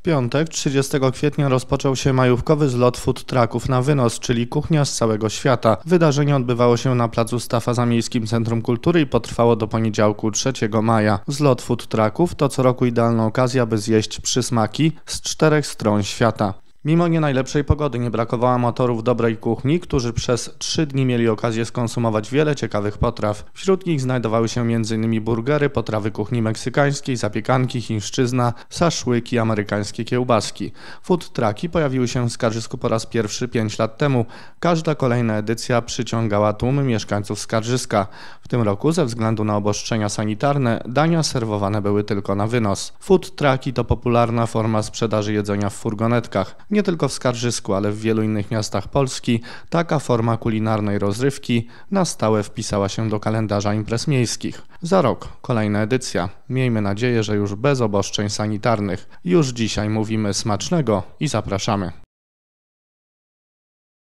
W piątek, 30 kwietnia, rozpoczął się majówkowy zlot food trucków na wynos, czyli kuchnia z całego świata. Wydarzenie odbywało się na placu Stafa za Miejskim Centrum Kultury i potrwało do poniedziałku 3 maja. Zlot food trucków to co roku idealna okazja, by zjeść przysmaki z czterech stron świata. Mimo nie najlepszej pogody nie brakowało amatorów dobrej kuchni, którzy przez trzy dni mieli okazję skonsumować wiele ciekawych potraw. Wśród nich znajdowały się m.in. burgery, potrawy kuchni meksykańskiej, zapiekanki, chińszczyzna, saszłyki, amerykańskie kiełbaski. Food trucki pojawiły się w Skarżysku po raz pierwszy pięć lat temu. Każda kolejna edycja przyciągała tłumy mieszkańców Skarżyska. W tym roku ze względu na obostrzenia sanitarne dania serwowane były tylko na wynos. Food trucki to popularna forma sprzedaży jedzenia w furgonetkach. Nie tylko w Skarżysku, ale w wielu innych miastach Polski taka forma kulinarnej rozrywki na stałe wpisała się do kalendarza imprez miejskich. Za rok kolejna edycja. Miejmy nadzieję, że już bez oboszczeń sanitarnych. Już dzisiaj mówimy smacznego i zapraszamy.